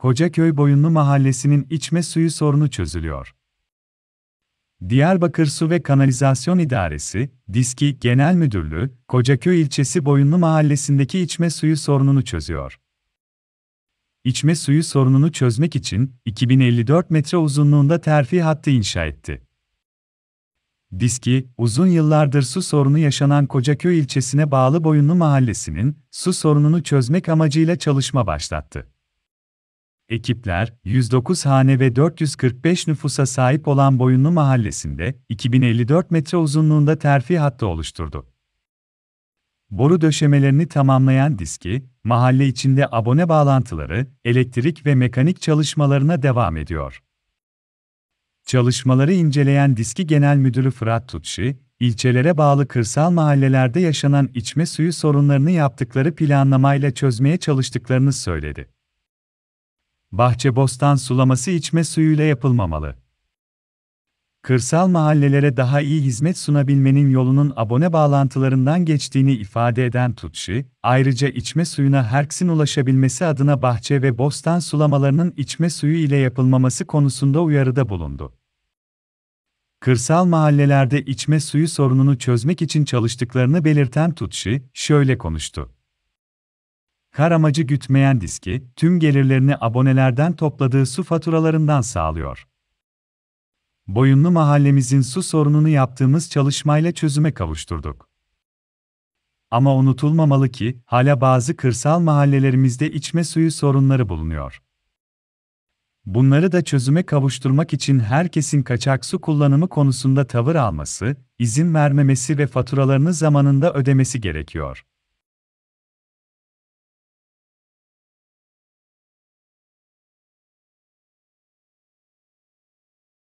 Kocaköy Boyunlu Mahallesi'nin içme suyu sorunu çözülüyor. Diyarbakır Su ve Kanalizasyon İdaresi, Diski Genel Müdürlüğü, Kocaköy ilçesi Boyunlu Mahallesi'ndeki içme suyu sorununu çözüyor. İçme suyu sorununu çözmek için 2054 metre uzunluğunda terfi hattı inşa etti. Diski, uzun yıllardır su sorunu yaşanan Kocaköy ilçesine bağlı Boyunlu Mahallesi'nin su sorununu çözmek amacıyla çalışma başlattı. Ekipler, 109 hane ve 445 nüfusa sahip olan Boyunlu Mahallesi'nde 2054 metre uzunluğunda terfi hattı oluşturdu. Boru döşemelerini tamamlayan diski, mahalle içinde abone bağlantıları, elektrik ve mekanik çalışmalarına devam ediyor. Çalışmaları inceleyen diski genel müdürü Fırat Tutşi, ilçelere bağlı kırsal mahallelerde yaşanan içme suyu sorunlarını yaptıkları planlamayla çözmeye çalıştıklarını söyledi. Bahçe bostan sulaması içme suyuyla yapılmamalı. Kırsal mahallelere daha iyi hizmet sunabilmenin yolunun abone bağlantılarından geçtiğini ifade eden Tutşi, ayrıca içme suyuna herkesin ulaşabilmesi adına bahçe ve bostan sulamalarının içme suyu ile yapılmaması konusunda uyarıda bulundu. Kırsal mahallelerde içme suyu sorununu çözmek için çalıştıklarını belirten Tutşi, şöyle konuştu kar amacı gütmeyen diski, tüm gelirlerini abonelerden topladığı su faturalarından sağlıyor. Boyunlu mahallemizin su sorununu yaptığımız çalışmayla çözüme kavuşturduk. Ama unutulmamalı ki, hala bazı kırsal mahallelerimizde içme suyu sorunları bulunuyor. Bunları da çözüme kavuşturmak için herkesin kaçak su kullanımı konusunda tavır alması, izin vermemesi ve faturalarını zamanında ödemesi gerekiyor.